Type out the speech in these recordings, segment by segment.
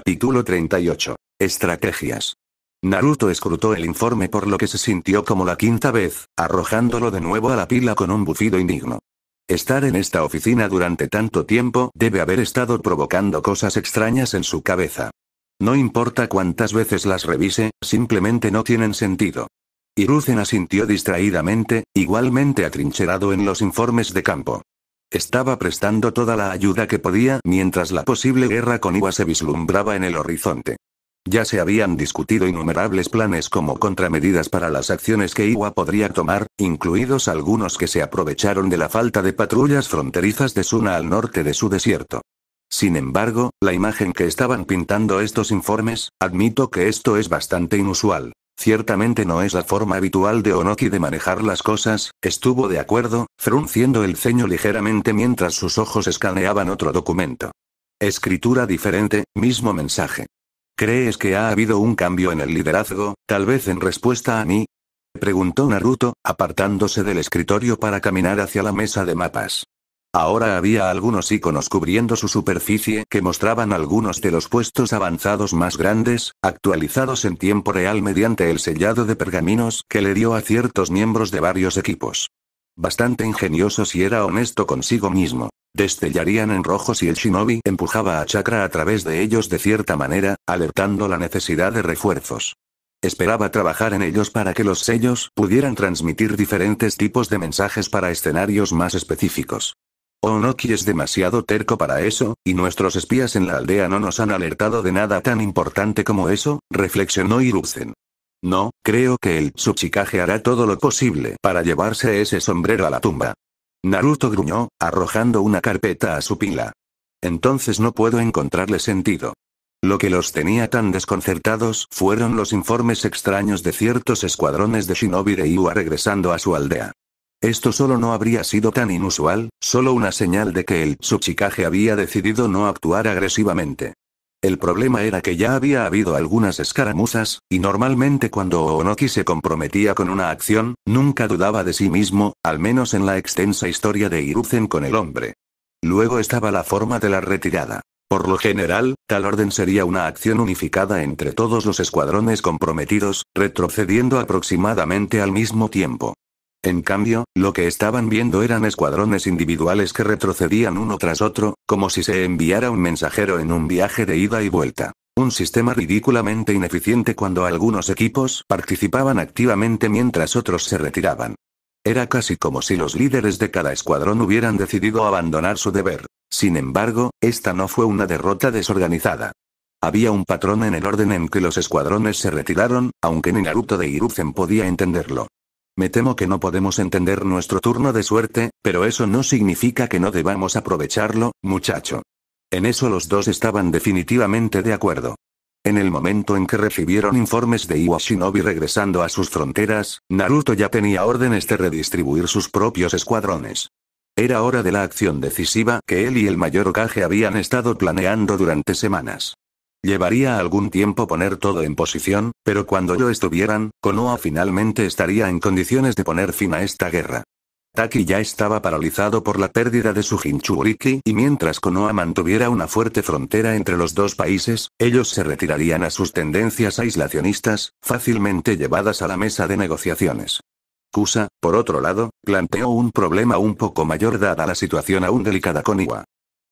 Capítulo 38. Estrategias. Naruto escrutó el informe por lo que se sintió como la quinta vez, arrojándolo de nuevo a la pila con un bufido indigno. Estar en esta oficina durante tanto tiempo debe haber estado provocando cosas extrañas en su cabeza. No importa cuántas veces las revise, simplemente no tienen sentido. Hiruzen asintió distraídamente, igualmente atrincherado en los informes de campo. Estaba prestando toda la ayuda que podía mientras la posible guerra con Iwa se vislumbraba en el horizonte. Ya se habían discutido innumerables planes como contramedidas para las acciones que Iwa podría tomar, incluidos algunos que se aprovecharon de la falta de patrullas fronterizas de Suna al norte de su desierto. Sin embargo, la imagen que estaban pintando estos informes, admito que esto es bastante inusual. Ciertamente no es la forma habitual de Onoki de manejar las cosas, estuvo de acuerdo, frunciendo el ceño ligeramente mientras sus ojos escaneaban otro documento. Escritura diferente, mismo mensaje. ¿Crees que ha habido un cambio en el liderazgo, tal vez en respuesta a mí? Preguntó Naruto, apartándose del escritorio para caminar hacia la mesa de mapas. Ahora había algunos iconos cubriendo su superficie que mostraban algunos de los puestos avanzados más grandes, actualizados en tiempo real mediante el sellado de pergaminos que le dio a ciertos miembros de varios equipos. Bastante ingenioso si era honesto consigo mismo. Destellarían en rojo si el shinobi empujaba a Chakra a través de ellos de cierta manera, alertando la necesidad de refuerzos. Esperaba trabajar en ellos para que los sellos pudieran transmitir diferentes tipos de mensajes para escenarios más específicos. Onoki es demasiado terco para eso, y nuestros espías en la aldea no nos han alertado de nada tan importante como eso, reflexionó Iruzen. No, creo que el Tsuchikage hará todo lo posible para llevarse ese sombrero a la tumba. Naruto gruñó, arrojando una carpeta a su pila. Entonces no puedo encontrarle sentido. Lo que los tenía tan desconcertados fueron los informes extraños de ciertos escuadrones de shinobi de regresando a su aldea. Esto solo no habría sido tan inusual, solo una señal de que el Tsuchikage había decidido no actuar agresivamente. El problema era que ya había habido algunas escaramuzas, y normalmente cuando Oonoki se comprometía con una acción, nunca dudaba de sí mismo, al menos en la extensa historia de Iruzen con el hombre. Luego estaba la forma de la retirada. Por lo general, tal orden sería una acción unificada entre todos los escuadrones comprometidos, retrocediendo aproximadamente al mismo tiempo. En cambio, lo que estaban viendo eran escuadrones individuales que retrocedían uno tras otro, como si se enviara un mensajero en un viaje de ida y vuelta. Un sistema ridículamente ineficiente cuando algunos equipos participaban activamente mientras otros se retiraban. Era casi como si los líderes de cada escuadrón hubieran decidido abandonar su deber. Sin embargo, esta no fue una derrota desorganizada. Había un patrón en el orden en que los escuadrones se retiraron, aunque ni Naruto de Hiruzen podía entenderlo. Me temo que no podemos entender nuestro turno de suerte, pero eso no significa que no debamos aprovecharlo, muchacho. En eso los dos estaban definitivamente de acuerdo. En el momento en que recibieron informes de Iwashinobi regresando a sus fronteras, Naruto ya tenía órdenes de redistribuir sus propios escuadrones. Era hora de la acción decisiva que él y el mayor Okage habían estado planeando durante semanas. Llevaría algún tiempo poner todo en posición, pero cuando lo estuvieran, Konoha finalmente estaría en condiciones de poner fin a esta guerra. Taki ya estaba paralizado por la pérdida de su Hinchuriki y mientras Konoha mantuviera una fuerte frontera entre los dos países, ellos se retirarían a sus tendencias aislacionistas, fácilmente llevadas a la mesa de negociaciones. Kusa, por otro lado, planteó un problema un poco mayor dada la situación aún delicada con Iwa.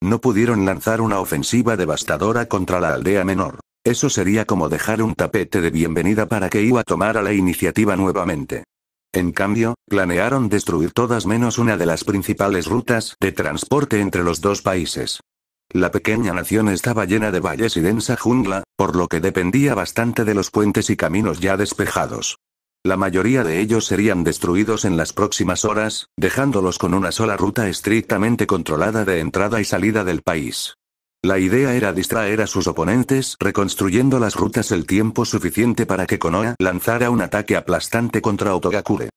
No pudieron lanzar una ofensiva devastadora contra la aldea menor. Eso sería como dejar un tapete de bienvenida para que Iwa tomara la iniciativa nuevamente. En cambio, planearon destruir todas menos una de las principales rutas de transporte entre los dos países. La pequeña nación estaba llena de valles y densa jungla, por lo que dependía bastante de los puentes y caminos ya despejados. La mayoría de ellos serían destruidos en las próximas horas, dejándolos con una sola ruta estrictamente controlada de entrada y salida del país. La idea era distraer a sus oponentes reconstruyendo las rutas el tiempo suficiente para que Konoha lanzara un ataque aplastante contra Otogakure.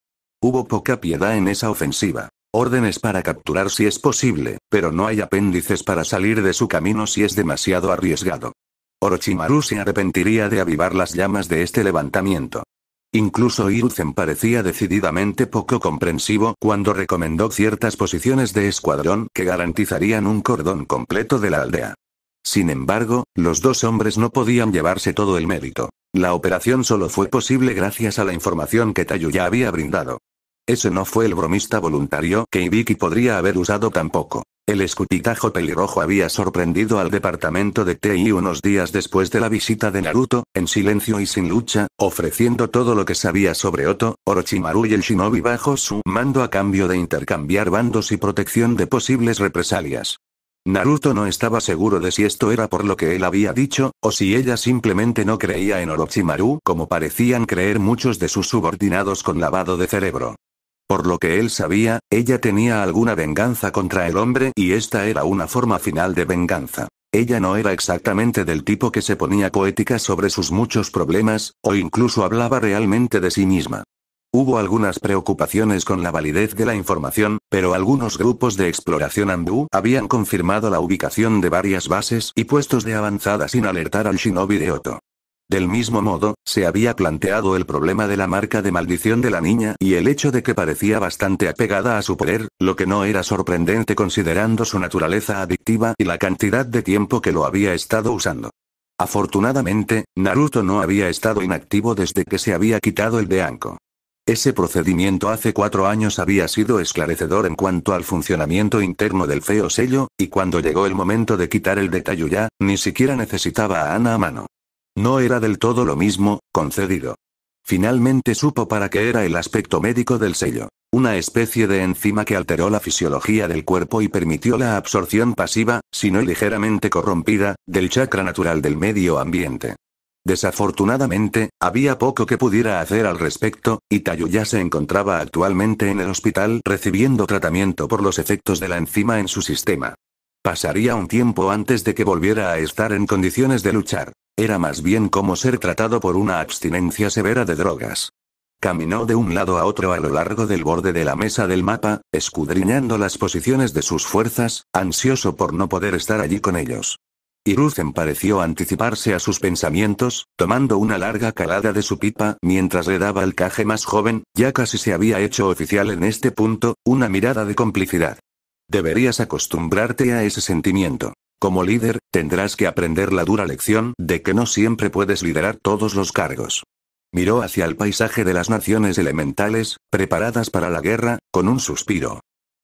Hubo poca piedad en esa ofensiva. Órdenes para capturar si es posible, pero no hay apéndices para salir de su camino si es demasiado arriesgado. Orochimaru se arrepentiría de avivar las llamas de este levantamiento. Incluso Hiruzen parecía decididamente poco comprensivo cuando recomendó ciertas posiciones de escuadrón que garantizarían un cordón completo de la aldea. Sin embargo, los dos hombres no podían llevarse todo el mérito. La operación solo fue posible gracias a la información que Tayo ya había brindado. Ese no fue el bromista voluntario que Ibiki podría haber usado tampoco. El escupitajo pelirrojo había sorprendido al departamento de TI unos días después de la visita de Naruto, en silencio y sin lucha, ofreciendo todo lo que sabía sobre Oto, Orochimaru y el shinobi bajo su mando a cambio de intercambiar bandos y protección de posibles represalias. Naruto no estaba seguro de si esto era por lo que él había dicho, o si ella simplemente no creía en Orochimaru como parecían creer muchos de sus subordinados con lavado de cerebro. Por lo que él sabía, ella tenía alguna venganza contra el hombre y esta era una forma final de venganza. Ella no era exactamente del tipo que se ponía poética sobre sus muchos problemas, o incluso hablaba realmente de sí misma. Hubo algunas preocupaciones con la validez de la información, pero algunos grupos de exploración andú habían confirmado la ubicación de varias bases y puestos de avanzada sin alertar al shinobi de Otto. Del mismo modo, se había planteado el problema de la marca de maldición de la niña y el hecho de que parecía bastante apegada a su poder, lo que no era sorprendente considerando su naturaleza adictiva y la cantidad de tiempo que lo había estado usando. Afortunadamente, Naruto no había estado inactivo desde que se había quitado el de Anko. Ese procedimiento hace cuatro años había sido esclarecedor en cuanto al funcionamiento interno del feo sello, y cuando llegó el momento de quitar el de Tayuya, ni siquiera necesitaba a Ana a mano. No era del todo lo mismo, concedido. Finalmente supo para qué era el aspecto médico del sello. Una especie de enzima que alteró la fisiología del cuerpo y permitió la absorción pasiva, si no ligeramente corrompida, del chakra natural del medio ambiente. Desafortunadamente, había poco que pudiera hacer al respecto, y Tayuya se encontraba actualmente en el hospital recibiendo tratamiento por los efectos de la enzima en su sistema. Pasaría un tiempo antes de que volviera a estar en condiciones de luchar. Era más bien como ser tratado por una abstinencia severa de drogas. Caminó de un lado a otro a lo largo del borde de la mesa del mapa, escudriñando las posiciones de sus fuerzas, ansioso por no poder estar allí con ellos. Iruzen pareció anticiparse a sus pensamientos, tomando una larga calada de su pipa mientras le daba al caje más joven, ya casi se había hecho oficial en este punto, una mirada de complicidad. Deberías acostumbrarte a ese sentimiento. Como líder, tendrás que aprender la dura lección de que no siempre puedes liderar todos los cargos. Miró hacia el paisaje de las naciones elementales, preparadas para la guerra, con un suspiro.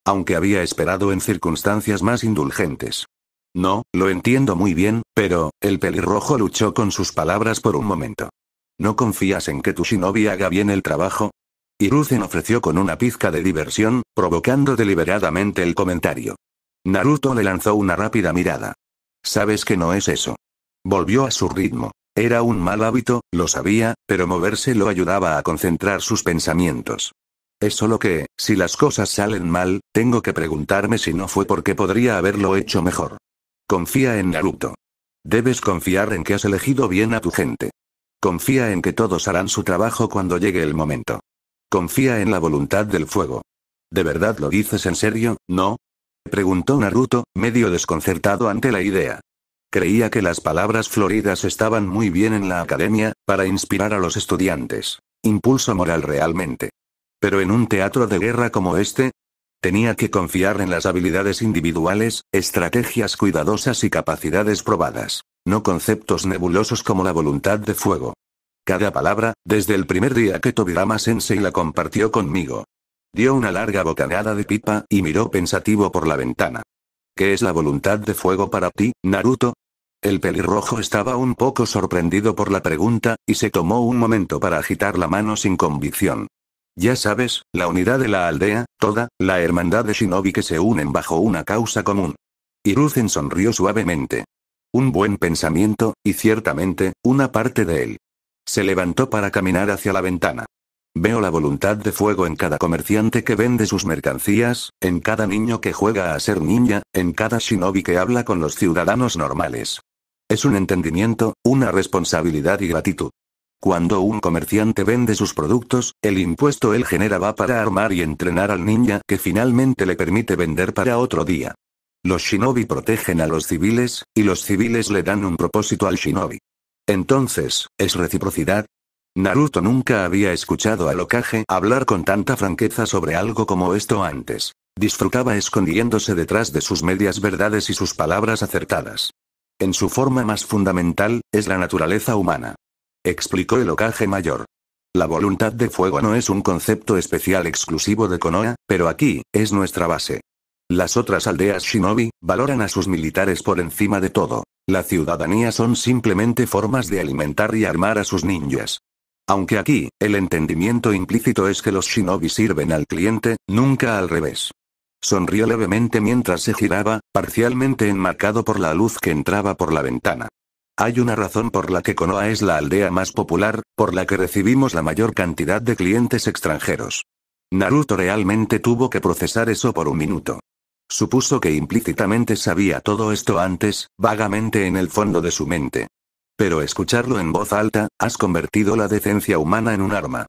Aunque había esperado en circunstancias más indulgentes. No, lo entiendo muy bien, pero, el pelirrojo luchó con sus palabras por un momento. ¿No confías en que tu shinobi haga bien el trabajo? Ruzen ofreció con una pizca de diversión, provocando deliberadamente el comentario. Naruto le lanzó una rápida mirada. Sabes que no es eso. Volvió a su ritmo. Era un mal hábito, lo sabía, pero moverse lo ayudaba a concentrar sus pensamientos. Es solo que, si las cosas salen mal, tengo que preguntarme si no fue porque podría haberlo hecho mejor. Confía en Naruto. Debes confiar en que has elegido bien a tu gente. Confía en que todos harán su trabajo cuando llegue el momento. Confía en la voluntad del fuego. ¿De verdad lo dices en serio, no? preguntó Naruto, medio desconcertado ante la idea. Creía que las palabras floridas estaban muy bien en la academia, para inspirar a los estudiantes. Impulso moral realmente. Pero en un teatro de guerra como este, tenía que confiar en las habilidades individuales, estrategias cuidadosas y capacidades probadas, no conceptos nebulosos como la voluntad de fuego. Cada palabra, desde el primer día que Tobirama Sensei la compartió conmigo, Dio una larga bocanada de pipa, y miró pensativo por la ventana. ¿Qué es la voluntad de fuego para ti, Naruto? El pelirrojo estaba un poco sorprendido por la pregunta, y se tomó un momento para agitar la mano sin convicción. Ya sabes, la unidad de la aldea, toda, la hermandad de shinobi que se unen bajo una causa común. Hiruzen sonrió suavemente. Un buen pensamiento, y ciertamente, una parte de él. Se levantó para caminar hacia la ventana. Veo la voluntad de fuego en cada comerciante que vende sus mercancías, en cada niño que juega a ser niña, en cada shinobi que habla con los ciudadanos normales. Es un entendimiento, una responsabilidad y gratitud. Cuando un comerciante vende sus productos, el impuesto él genera va para armar y entrenar al ninja que finalmente le permite vender para otro día. Los shinobi protegen a los civiles, y los civiles le dan un propósito al shinobi. Entonces, es reciprocidad, Naruto nunca había escuchado a Lokage hablar con tanta franqueza sobre algo como esto antes. Disfrutaba escondiéndose detrás de sus medias verdades y sus palabras acertadas. En su forma más fundamental, es la naturaleza humana. Explicó el Okage mayor. La voluntad de fuego no es un concepto especial exclusivo de Konoha, pero aquí, es nuestra base. Las otras aldeas shinobi, valoran a sus militares por encima de todo. La ciudadanía son simplemente formas de alimentar y armar a sus ninjas. Aunque aquí, el entendimiento implícito es que los shinobi sirven al cliente, nunca al revés. Sonrió levemente mientras se giraba, parcialmente enmarcado por la luz que entraba por la ventana. Hay una razón por la que Konoha es la aldea más popular, por la que recibimos la mayor cantidad de clientes extranjeros. Naruto realmente tuvo que procesar eso por un minuto. Supuso que implícitamente sabía todo esto antes, vagamente en el fondo de su mente. Pero escucharlo en voz alta, has convertido la decencia humana en un arma.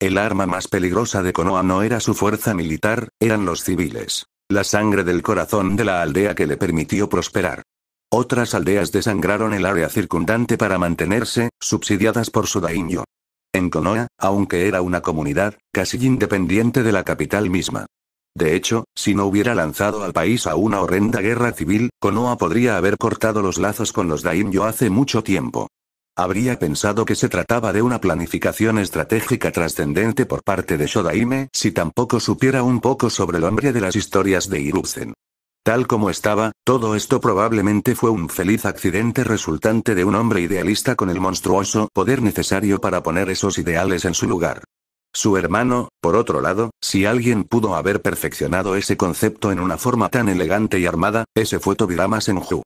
El arma más peligrosa de Konoha no era su fuerza militar, eran los civiles. La sangre del corazón de la aldea que le permitió prosperar. Otras aldeas desangraron el área circundante para mantenerse, subsidiadas por su daimyo. En Konoha, aunque era una comunidad, casi independiente de la capital misma, de hecho, si no hubiera lanzado al país a una horrenda guerra civil, Konoha podría haber cortado los lazos con los Daimyo hace mucho tiempo. Habría pensado que se trataba de una planificación estratégica trascendente por parte de Shodaime si tampoco supiera un poco sobre el hombre de las historias de Hiruzen. Tal como estaba, todo esto probablemente fue un feliz accidente resultante de un hombre idealista con el monstruoso poder necesario para poner esos ideales en su lugar. Su hermano, por otro lado, si alguien pudo haber perfeccionado ese concepto en una forma tan elegante y armada, ese fue Tobirama Senju.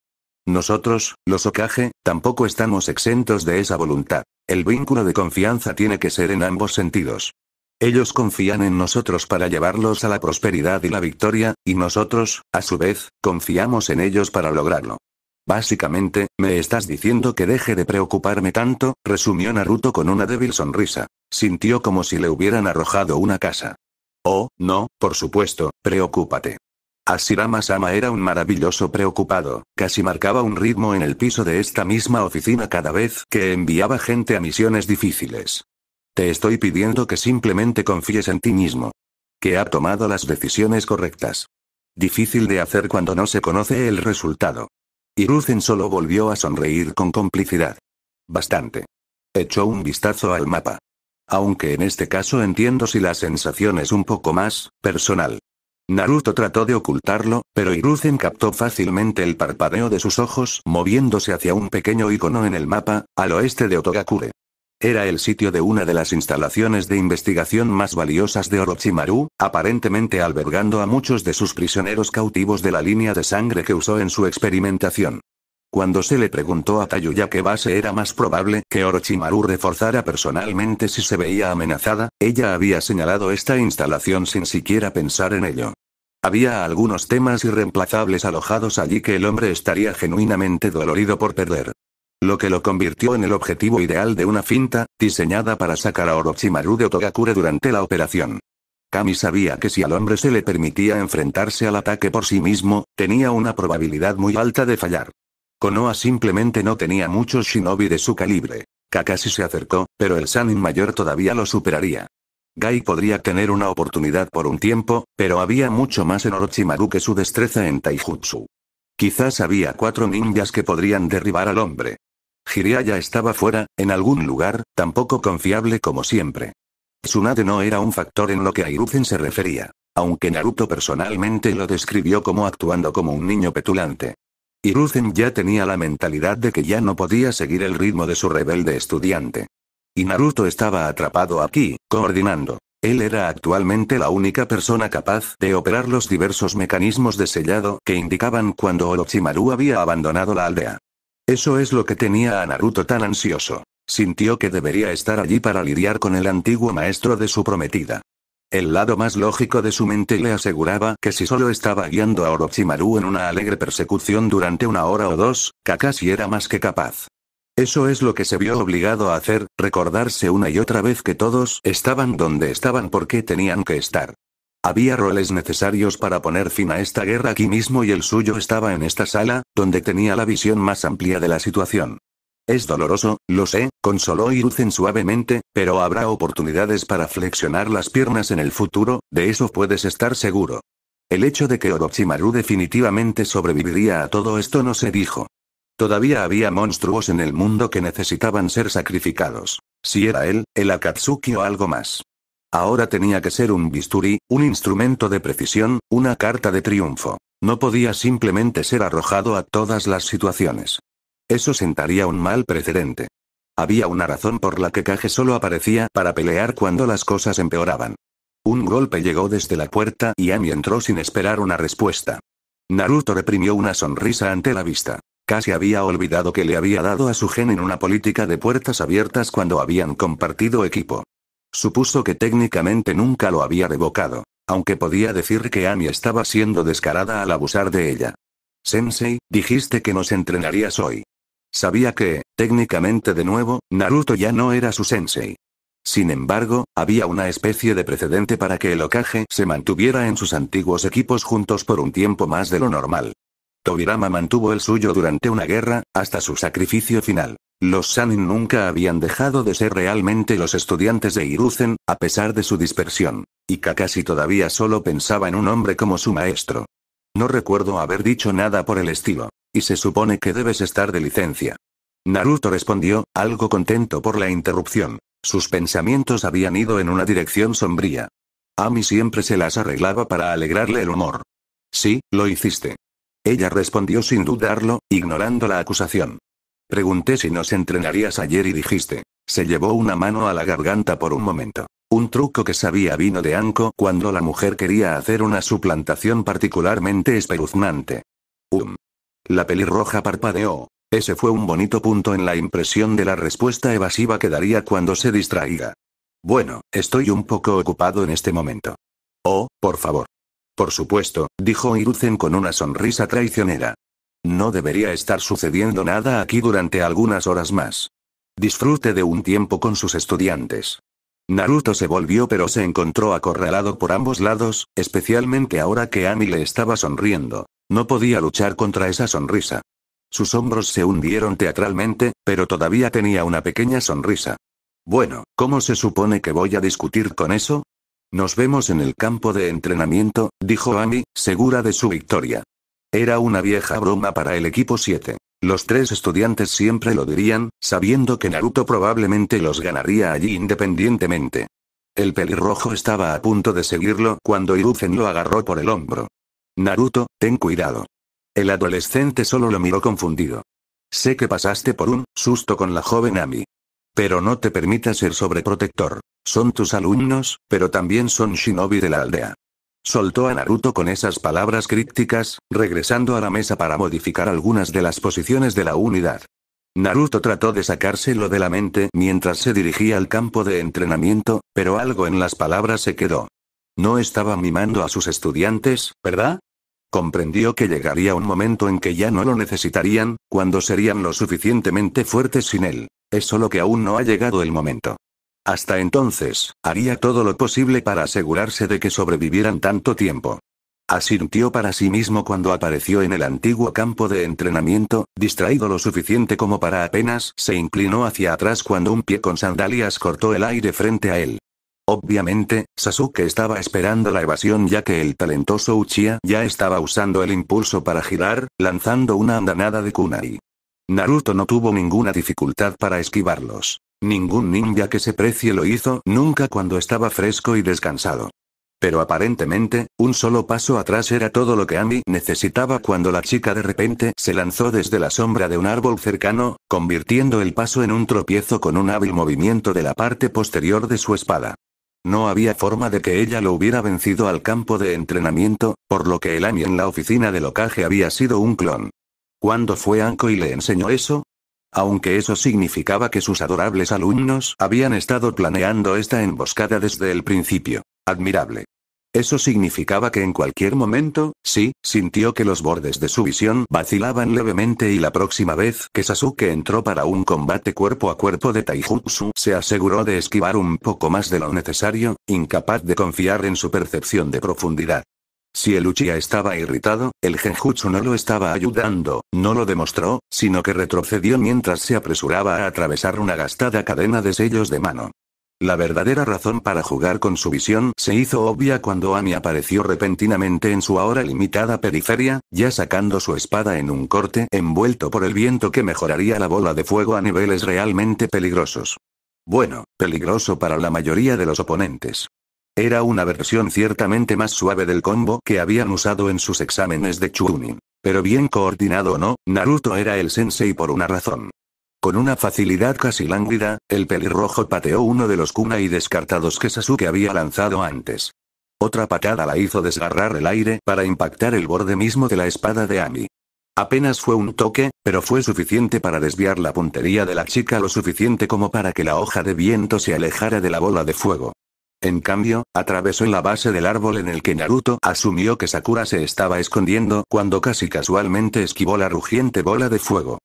Nosotros, los Okage, tampoco estamos exentos de esa voluntad. El vínculo de confianza tiene que ser en ambos sentidos. Ellos confían en nosotros para llevarlos a la prosperidad y la victoria, y nosotros, a su vez, confiamos en ellos para lograrlo. Básicamente, me estás diciendo que deje de preocuparme tanto, resumió Naruto con una débil sonrisa. Sintió como si le hubieran arrojado una casa. Oh, no, por supuesto, preocúpate. Asirama-sama era un maravilloso preocupado, casi marcaba un ritmo en el piso de esta misma oficina cada vez que enviaba gente a misiones difíciles. Te estoy pidiendo que simplemente confíes en ti mismo. Que ha tomado las decisiones correctas. Difícil de hacer cuando no se conoce el resultado. Iruzen solo volvió a sonreír con complicidad. Bastante. Echó un vistazo al mapa aunque en este caso entiendo si la sensación es un poco más personal. Naruto trató de ocultarlo, pero Hiruzen captó fácilmente el parpadeo de sus ojos moviéndose hacia un pequeño icono en el mapa, al oeste de Otogakure. Era el sitio de una de las instalaciones de investigación más valiosas de Orochimaru, aparentemente albergando a muchos de sus prisioneros cautivos de la línea de sangre que usó en su experimentación. Cuando se le preguntó a Tayuya qué base era más probable que Orochimaru reforzara personalmente si se veía amenazada, ella había señalado esta instalación sin siquiera pensar en ello. Había algunos temas irreemplazables alojados allí que el hombre estaría genuinamente dolorido por perder. Lo que lo convirtió en el objetivo ideal de una finta, diseñada para sacar a Orochimaru de Otogakure durante la operación. Kami sabía que si al hombre se le permitía enfrentarse al ataque por sí mismo, tenía una probabilidad muy alta de fallar. Konoha simplemente no tenía muchos shinobi de su calibre. Kakashi se acercó, pero el Sanin mayor todavía lo superaría. Gai podría tener una oportunidad por un tiempo, pero había mucho más en Orochimaru que su destreza en Taijutsu. Quizás había cuatro ninjas que podrían derribar al hombre. ya estaba fuera, en algún lugar, tampoco confiable como siempre. Tsunade no era un factor en lo que Airuzen se refería, aunque Naruto personalmente lo describió como actuando como un niño petulante. Y ya tenía la mentalidad de que ya no podía seguir el ritmo de su rebelde estudiante. Y Naruto estaba atrapado aquí, coordinando. Él era actualmente la única persona capaz de operar los diversos mecanismos de sellado que indicaban cuando Orochimaru había abandonado la aldea. Eso es lo que tenía a Naruto tan ansioso. Sintió que debería estar allí para lidiar con el antiguo maestro de su prometida. El lado más lógico de su mente le aseguraba que si solo estaba guiando a Orochimaru en una alegre persecución durante una hora o dos, Kakashi era más que capaz. Eso es lo que se vio obligado a hacer, recordarse una y otra vez que todos estaban donde estaban porque tenían que estar. Había roles necesarios para poner fin a esta guerra aquí mismo y el suyo estaba en esta sala, donde tenía la visión más amplia de la situación. Es doloroso, lo sé, consoló Irucen suavemente, pero habrá oportunidades para flexionar las piernas en el futuro, de eso puedes estar seguro. El hecho de que Orochimaru definitivamente sobreviviría a todo esto no se dijo. Todavía había monstruos en el mundo que necesitaban ser sacrificados. Si era él, el Akatsuki o algo más. Ahora tenía que ser un bisturi, un instrumento de precisión, una carta de triunfo. No podía simplemente ser arrojado a todas las situaciones. Eso sentaría un mal precedente. Había una razón por la que Kage solo aparecía para pelear cuando las cosas empeoraban. Un golpe llegó desde la puerta y Ami entró sin esperar una respuesta. Naruto reprimió una sonrisa ante la vista. Casi había olvidado que le había dado a su gen en una política de puertas abiertas cuando habían compartido equipo. Supuso que técnicamente nunca lo había revocado, aunque podía decir que Ami estaba siendo descarada al abusar de ella. Sensei, dijiste que nos entrenarías hoy. Sabía que, técnicamente de nuevo, Naruto ya no era su sensei. Sin embargo, había una especie de precedente para que el Okage se mantuviera en sus antiguos equipos juntos por un tiempo más de lo normal. Tobirama mantuvo el suyo durante una guerra, hasta su sacrificio final. Los Sanin nunca habían dejado de ser realmente los estudiantes de Hiruzen, a pesar de su dispersión. Y Kakashi todavía solo pensaba en un hombre como su maestro. No recuerdo haber dicho nada por el estilo. Y se supone que debes estar de licencia. Naruto respondió, algo contento por la interrupción. Sus pensamientos habían ido en una dirección sombría. Ami siempre se las arreglaba para alegrarle el humor. Sí, lo hiciste. Ella respondió sin dudarlo, ignorando la acusación. Pregunté si nos entrenarías ayer y dijiste. Se llevó una mano a la garganta por un momento. Un truco que sabía vino de Anko cuando la mujer quería hacer una suplantación particularmente espeluznante. Um. La pelirroja parpadeó. Ese fue un bonito punto en la impresión de la respuesta evasiva que daría cuando se distraiga. Bueno, estoy un poco ocupado en este momento. Oh, por favor. Por supuesto, dijo Iruzen con una sonrisa traicionera. No debería estar sucediendo nada aquí durante algunas horas más. Disfrute de un tiempo con sus estudiantes. Naruto se volvió pero se encontró acorralado por ambos lados, especialmente ahora que Ami le estaba sonriendo. No podía luchar contra esa sonrisa. Sus hombros se hundieron teatralmente, pero todavía tenía una pequeña sonrisa. Bueno, ¿cómo se supone que voy a discutir con eso? Nos vemos en el campo de entrenamiento, dijo Amy, segura de su victoria. Era una vieja broma para el equipo 7. Los tres estudiantes siempre lo dirían, sabiendo que Naruto probablemente los ganaría allí independientemente. El pelirrojo estaba a punto de seguirlo cuando Iruzen lo agarró por el hombro. Naruto, ten cuidado. El adolescente solo lo miró confundido. Sé que pasaste por un susto con la joven Ami. Pero no te permitas ser sobreprotector. Son tus alumnos, pero también son shinobi de la aldea. Soltó a Naruto con esas palabras crípticas, regresando a la mesa para modificar algunas de las posiciones de la unidad. Naruto trató de sacárselo de la mente mientras se dirigía al campo de entrenamiento, pero algo en las palabras se quedó. No estaba mimando a sus estudiantes, ¿verdad? Comprendió que llegaría un momento en que ya no lo necesitarían, cuando serían lo suficientemente fuertes sin él. Es solo que aún no ha llegado el momento. Hasta entonces, haría todo lo posible para asegurarse de que sobrevivieran tanto tiempo. Asintió para sí mismo cuando apareció en el antiguo campo de entrenamiento, distraído lo suficiente como para apenas se inclinó hacia atrás cuando un pie con sandalias cortó el aire frente a él. Obviamente, Sasuke estaba esperando la evasión ya que el talentoso Uchiha ya estaba usando el impulso para girar, lanzando una andanada de kunai. Naruto no tuvo ninguna dificultad para esquivarlos. Ningún ninja que se precie lo hizo nunca cuando estaba fresco y descansado. Pero aparentemente, un solo paso atrás era todo lo que Ami necesitaba cuando la chica de repente se lanzó desde la sombra de un árbol cercano, convirtiendo el paso en un tropiezo con un hábil movimiento de la parte posterior de su espada. No había forma de que ella lo hubiera vencido al campo de entrenamiento, por lo que el Ami en la oficina de locaje había sido un clon. ¿Cuándo fue Anko y le enseñó eso? Aunque eso significaba que sus adorables alumnos habían estado planeando esta emboscada desde el principio. Admirable. Eso significaba que en cualquier momento, sí, sintió que los bordes de su visión vacilaban levemente y la próxima vez que Sasuke entró para un combate cuerpo a cuerpo de Taijutsu se aseguró de esquivar un poco más de lo necesario, incapaz de confiar en su percepción de profundidad. Si el Uchiha estaba irritado, el Genjutsu no lo estaba ayudando, no lo demostró, sino que retrocedió mientras se apresuraba a atravesar una gastada cadena de sellos de mano. La verdadera razón para jugar con su visión se hizo obvia cuando Ami apareció repentinamente en su ahora limitada periferia, ya sacando su espada en un corte envuelto por el viento que mejoraría la bola de fuego a niveles realmente peligrosos. Bueno, peligroso para la mayoría de los oponentes. Era una versión ciertamente más suave del combo que habían usado en sus exámenes de Chunin. Pero bien coordinado o no, Naruto era el sensei por una razón. Con una facilidad casi lánguida, el pelirrojo pateó uno de los kunai y descartados que Sasuke había lanzado antes. Otra patada la hizo desgarrar el aire para impactar el borde mismo de la espada de Ami. Apenas fue un toque, pero fue suficiente para desviar la puntería de la chica lo suficiente como para que la hoja de viento se alejara de la bola de fuego. En cambio, atravesó la base del árbol en el que Naruto asumió que Sakura se estaba escondiendo cuando casi casualmente esquivó la rugiente bola de fuego.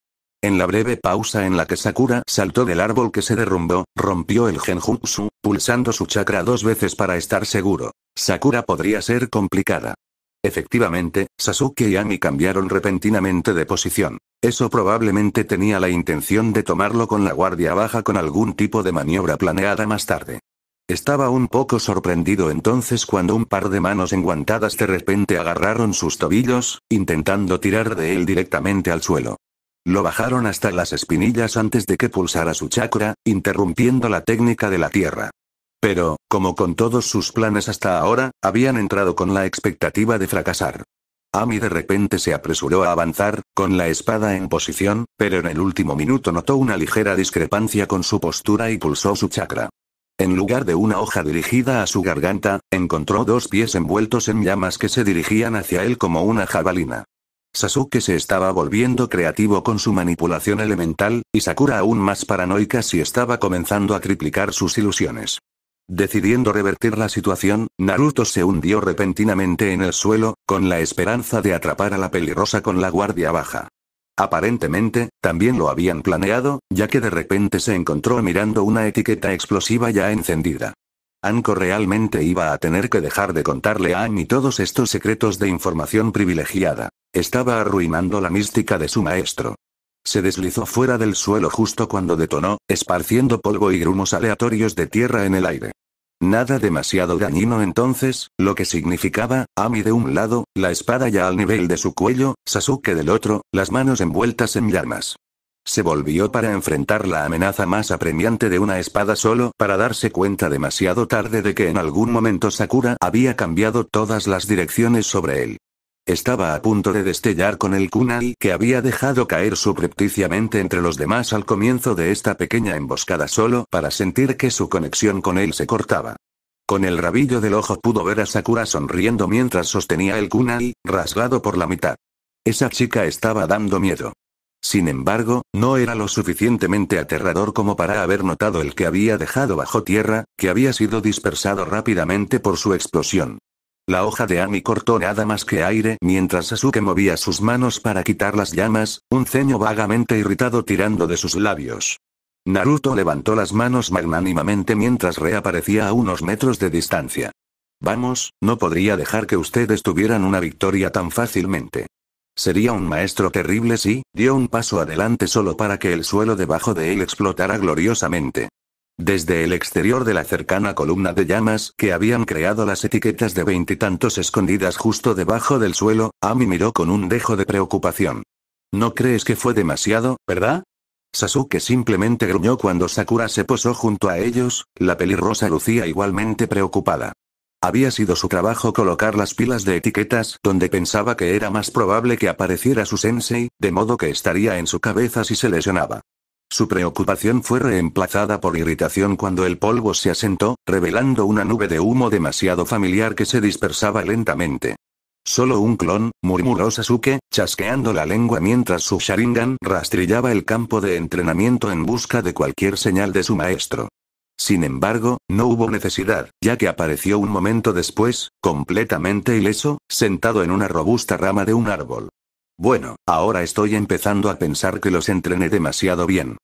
En la breve pausa en la que Sakura saltó del árbol que se derrumbó, rompió el genjutsu, pulsando su chakra dos veces para estar seguro. Sakura podría ser complicada. Efectivamente, Sasuke y Ami cambiaron repentinamente de posición. Eso probablemente tenía la intención de tomarlo con la guardia baja con algún tipo de maniobra planeada más tarde. Estaba un poco sorprendido entonces cuando un par de manos enguantadas de repente agarraron sus tobillos, intentando tirar de él directamente al suelo. Lo bajaron hasta las espinillas antes de que pulsara su chakra, interrumpiendo la técnica de la tierra. Pero, como con todos sus planes hasta ahora, habían entrado con la expectativa de fracasar. Ami de repente se apresuró a avanzar, con la espada en posición, pero en el último minuto notó una ligera discrepancia con su postura y pulsó su chakra. En lugar de una hoja dirigida a su garganta, encontró dos pies envueltos en llamas que se dirigían hacia él como una jabalina. Sasuke se estaba volviendo creativo con su manipulación elemental, y Sakura aún más paranoica si estaba comenzando a triplicar sus ilusiones. Decidiendo revertir la situación, Naruto se hundió repentinamente en el suelo, con la esperanza de atrapar a la pelirrosa con la guardia baja. Aparentemente, también lo habían planeado, ya que de repente se encontró mirando una etiqueta explosiva ya encendida. Anko realmente iba a tener que dejar de contarle a Amy todos estos secretos de información privilegiada. Estaba arruinando la mística de su maestro. Se deslizó fuera del suelo justo cuando detonó, esparciendo polvo y grumos aleatorios de tierra en el aire. Nada demasiado dañino entonces, lo que significaba, Ami de un lado, la espada ya al nivel de su cuello, Sasuke del otro, las manos envueltas en llamas. Se volvió para enfrentar la amenaza más apremiante de una espada solo para darse cuenta demasiado tarde de que en algún momento Sakura había cambiado todas las direcciones sobre él. Estaba a punto de destellar con el kunai que había dejado caer subrepticiamente entre los demás al comienzo de esta pequeña emboscada solo para sentir que su conexión con él se cortaba. Con el rabillo del ojo pudo ver a Sakura sonriendo mientras sostenía el kunai, rasgado por la mitad. Esa chica estaba dando miedo. Sin embargo, no era lo suficientemente aterrador como para haber notado el que había dejado bajo tierra, que había sido dispersado rápidamente por su explosión. La hoja de Ami cortó nada más que aire mientras Sasuke movía sus manos para quitar las llamas, un ceño vagamente irritado tirando de sus labios. Naruto levantó las manos magnánimamente mientras reaparecía a unos metros de distancia. Vamos, no podría dejar que ustedes tuvieran una victoria tan fácilmente. Sería un maestro terrible si, dio un paso adelante solo para que el suelo debajo de él explotara gloriosamente. Desde el exterior de la cercana columna de llamas que habían creado las etiquetas de veintitantos escondidas justo debajo del suelo, Ami miró con un dejo de preocupación. ¿No crees que fue demasiado, verdad? Sasuke simplemente gruñó cuando Sakura se posó junto a ellos, la pelirrosa lucía igualmente preocupada. Había sido su trabajo colocar las pilas de etiquetas donde pensaba que era más probable que apareciera su sensei, de modo que estaría en su cabeza si se lesionaba. Su preocupación fue reemplazada por irritación cuando el polvo se asentó, revelando una nube de humo demasiado familiar que se dispersaba lentamente. Solo un clon, murmuró Sasuke, chasqueando la lengua mientras su Sharingan rastrillaba el campo de entrenamiento en busca de cualquier señal de su maestro. Sin embargo, no hubo necesidad, ya que apareció un momento después, completamente ileso, sentado en una robusta rama de un árbol. Bueno, ahora estoy empezando a pensar que los entrené demasiado bien.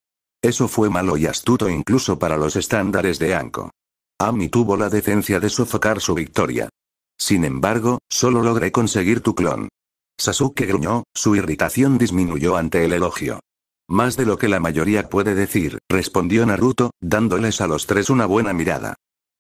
Eso fue malo y astuto incluso para los estándares de Anko. Ami tuvo la decencia de sofocar su victoria. Sin embargo, solo logré conseguir tu clon. Sasuke gruñó, su irritación disminuyó ante el elogio. Más de lo que la mayoría puede decir, respondió Naruto, dándoles a los tres una buena mirada.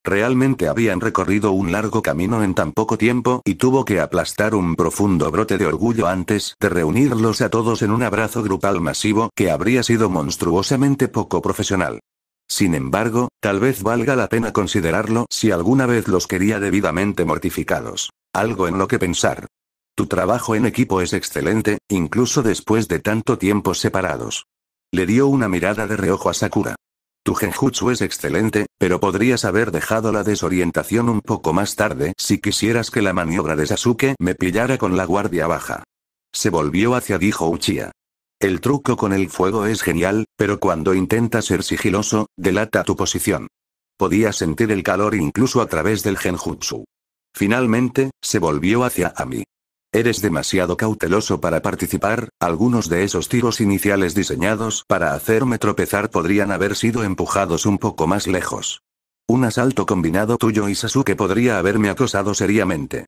Realmente habían recorrido un largo camino en tan poco tiempo y tuvo que aplastar un profundo brote de orgullo antes de reunirlos a todos en un abrazo grupal masivo que habría sido monstruosamente poco profesional. Sin embargo, tal vez valga la pena considerarlo si alguna vez los quería debidamente mortificados. Algo en lo que pensar. Tu trabajo en equipo es excelente, incluso después de tanto tiempo separados. Le dio una mirada de reojo a Sakura. Tu genjutsu es excelente, pero podrías haber dejado la desorientación un poco más tarde si quisieras que la maniobra de Sasuke me pillara con la guardia baja. Se volvió hacia dijo Uchiha. El truco con el fuego es genial, pero cuando intenta ser sigiloso, delata tu posición. Podía sentir el calor incluso a través del genjutsu. Finalmente, se volvió hacia Ami. Eres demasiado cauteloso para participar, algunos de esos tiros iniciales diseñados para hacerme tropezar podrían haber sido empujados un poco más lejos. Un asalto combinado tuyo y Sasuke podría haberme acosado seriamente.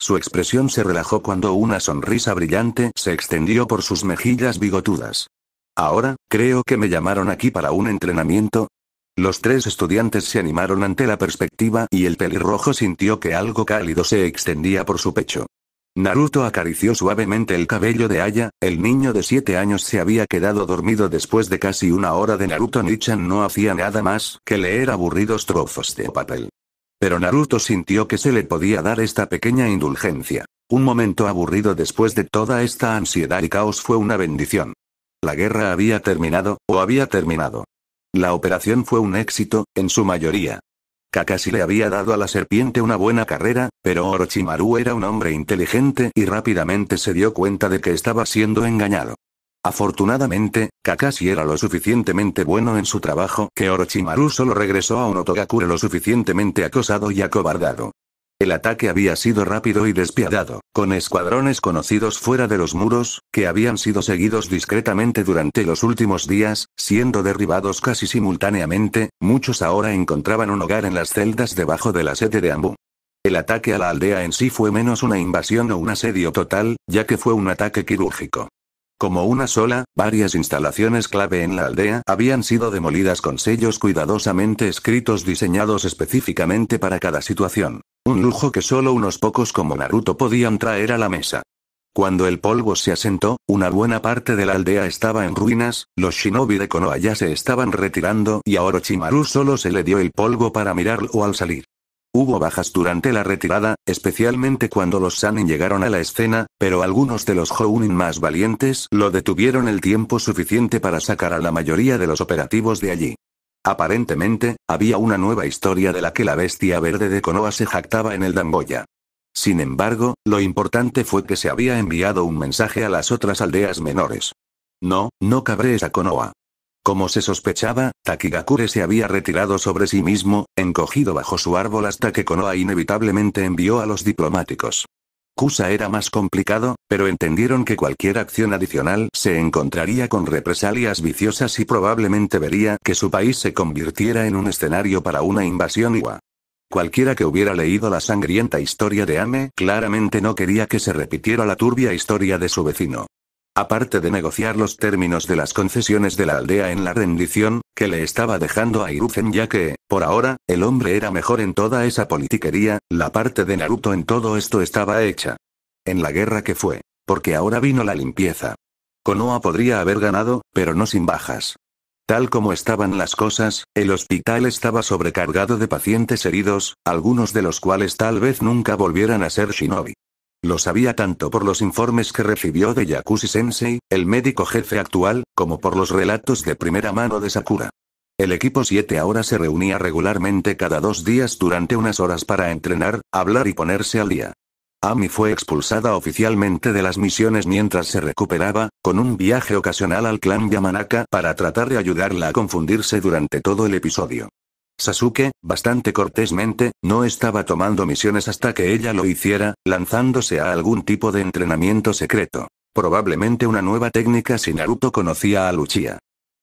Su expresión se relajó cuando una sonrisa brillante se extendió por sus mejillas bigotudas. Ahora, creo que me llamaron aquí para un entrenamiento, los tres estudiantes se animaron ante la perspectiva y el pelirrojo sintió que algo cálido se extendía por su pecho. Naruto acarició suavemente el cabello de Aya, el niño de 7 años se había quedado dormido después de casi una hora de Naruto Nichan no hacía nada más que leer aburridos trozos de papel. Pero Naruto sintió que se le podía dar esta pequeña indulgencia. Un momento aburrido después de toda esta ansiedad y caos fue una bendición. La guerra había terminado, o había terminado. La operación fue un éxito, en su mayoría. Kakashi le había dado a la serpiente una buena carrera, pero Orochimaru era un hombre inteligente y rápidamente se dio cuenta de que estaba siendo engañado. Afortunadamente, Kakashi era lo suficientemente bueno en su trabajo que Orochimaru solo regresó a un Otogakure lo suficientemente acosado y acobardado. El ataque había sido rápido y despiadado, con escuadrones conocidos fuera de los muros, que habían sido seguidos discretamente durante los últimos días, siendo derribados casi simultáneamente, muchos ahora encontraban un hogar en las celdas debajo de la sede de Ambu. El ataque a la aldea en sí fue menos una invasión o un asedio total, ya que fue un ataque quirúrgico. Como una sola, varias instalaciones clave en la aldea habían sido demolidas con sellos cuidadosamente escritos diseñados específicamente para cada situación. Un lujo que solo unos pocos como Naruto podían traer a la mesa. Cuando el polvo se asentó, una buena parte de la aldea estaba en ruinas, los shinobi de Konoha ya se estaban retirando y a Orochimaru solo se le dio el polvo para mirarlo al salir. Hubo bajas durante la retirada, especialmente cuando los Sanin llegaron a la escena, pero algunos de los Jounin más valientes lo detuvieron el tiempo suficiente para sacar a la mayoría de los operativos de allí. Aparentemente, había una nueva historia de la que la bestia verde de Konoha se jactaba en el Damboya. Sin embargo, lo importante fue que se había enviado un mensaje a las otras aldeas menores. No, no cabré a Konoha. Como se sospechaba, Takigakure se había retirado sobre sí mismo, encogido bajo su árbol hasta que Konoha inevitablemente envió a los diplomáticos era más complicado, pero entendieron que cualquier acción adicional se encontraría con represalias viciosas y probablemente vería que su país se convirtiera en un escenario para una invasión igual. Cualquiera que hubiera leído la sangrienta historia de Ame claramente no quería que se repitiera la turbia historia de su vecino. Aparte de negociar los términos de las concesiones de la aldea en la rendición, que le estaba dejando a Iruzen ya que, por ahora, el hombre era mejor en toda esa politiquería, la parte de Naruto en todo esto estaba hecha. En la guerra que fue. Porque ahora vino la limpieza. Konoha podría haber ganado, pero no sin bajas. Tal como estaban las cosas, el hospital estaba sobrecargado de pacientes heridos, algunos de los cuales tal vez nunca volvieran a ser shinobi. Lo sabía tanto por los informes que recibió de Yakushi Sensei, el médico jefe actual, como por los relatos de primera mano de Sakura. El equipo 7 ahora se reunía regularmente cada dos días durante unas horas para entrenar, hablar y ponerse al día. Ami fue expulsada oficialmente de las misiones mientras se recuperaba, con un viaje ocasional al clan Yamanaka para tratar de ayudarla a confundirse durante todo el episodio. Sasuke, bastante cortésmente, no estaba tomando misiones hasta que ella lo hiciera, lanzándose a algún tipo de entrenamiento secreto. Probablemente una nueva técnica si Naruto conocía a Luchia.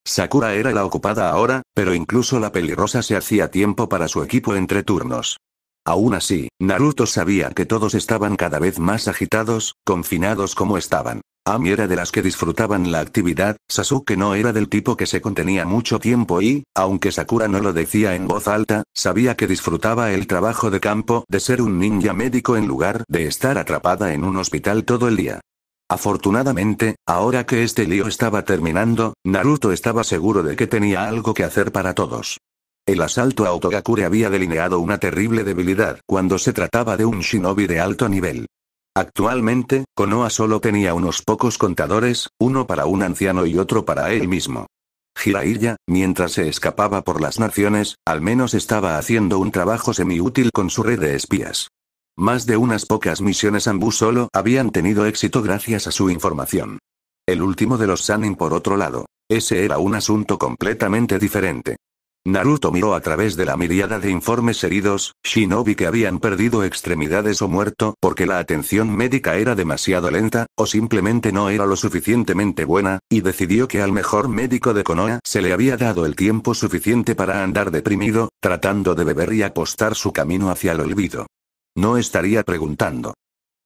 Sakura era la ocupada ahora, pero incluso la pelirrosa se hacía tiempo para su equipo entre turnos. Aún así, Naruto sabía que todos estaban cada vez más agitados, confinados como estaban. Ami era de las que disfrutaban la actividad, Sasuke no era del tipo que se contenía mucho tiempo y, aunque Sakura no lo decía en voz alta, sabía que disfrutaba el trabajo de campo de ser un ninja médico en lugar de estar atrapada en un hospital todo el día. Afortunadamente, ahora que este lío estaba terminando, Naruto estaba seguro de que tenía algo que hacer para todos. El asalto a Otogakure había delineado una terrible debilidad cuando se trataba de un shinobi de alto nivel. Actualmente, Konoha solo tenía unos pocos contadores, uno para un anciano y otro para él mismo. Jiraiya, mientras se escapaba por las naciones, al menos estaba haciendo un trabajo semiútil con su red de espías. Más de unas pocas misiones Ambu solo habían tenido éxito gracias a su información. El último de los Sanin por otro lado. Ese era un asunto completamente diferente. Naruto miró a través de la miriada de informes heridos, shinobi que habían perdido extremidades o muerto porque la atención médica era demasiado lenta, o simplemente no era lo suficientemente buena, y decidió que al mejor médico de Konoha se le había dado el tiempo suficiente para andar deprimido, tratando de beber y apostar su camino hacia el olvido. No estaría preguntando.